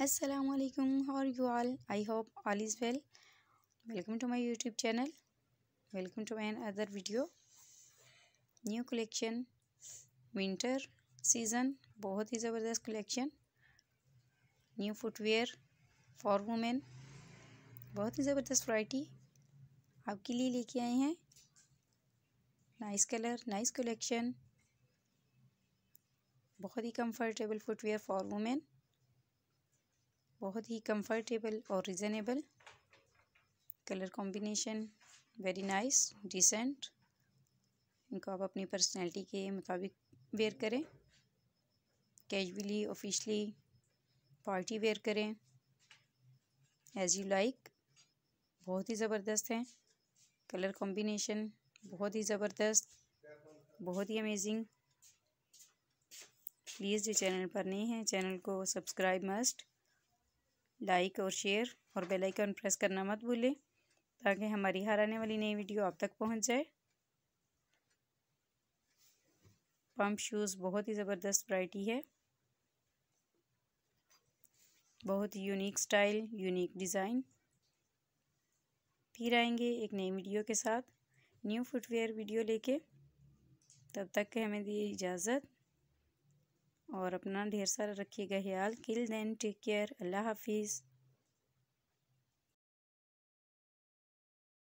Aslam how you all I hope all is well welcome to my YouTube channel welcome to my other video new collection winter season बहुत ही ज़बरदस्त collection new footwear for women बहुत ही ज़बरदस्त variety आपके लिए लेके आए हैं नाइस कलर नाइस कलेक्शन बहुत ही कम्फर्टेबल फुटवेयर फॉर वुमेन बहुत ही कंफर्टेबल और reasonable colour combination very nice decent इनको आप अपनी पर्सनैलिटी के मुताबिक वेयर करें कैजुअली ऑफिशली पार्टी वेयर करें एज़ यू लाइक बहुत ही ज़बरदस्त हैं कलर कॉम्बिनेशन बहुत ही ज़बरदस्त बहुत ही अमेजिंग प्लीज़ जो चैनल पर नहीं है चैनल को सब्सक्राइब मस्ट लाइक और शेयर और बेल आइकन प्रेस करना मत भूलें ताकि हमारी हर आने वाली नई वीडियो आप तक पहुंच जाए पम्प शूज़ बहुत ही ज़बरदस्त वैरायटी है बहुत ही यूनिक स्टाइल यूनिक डिज़ाइन फिर आएंगे एक नई वीडियो के साथ न्यू फुटवेयर वीडियो लेके तब तक के हमें दिए इजाज़त और अपना ढेर सारा रखिएगा ख्याल till then take care Allah हाफिज़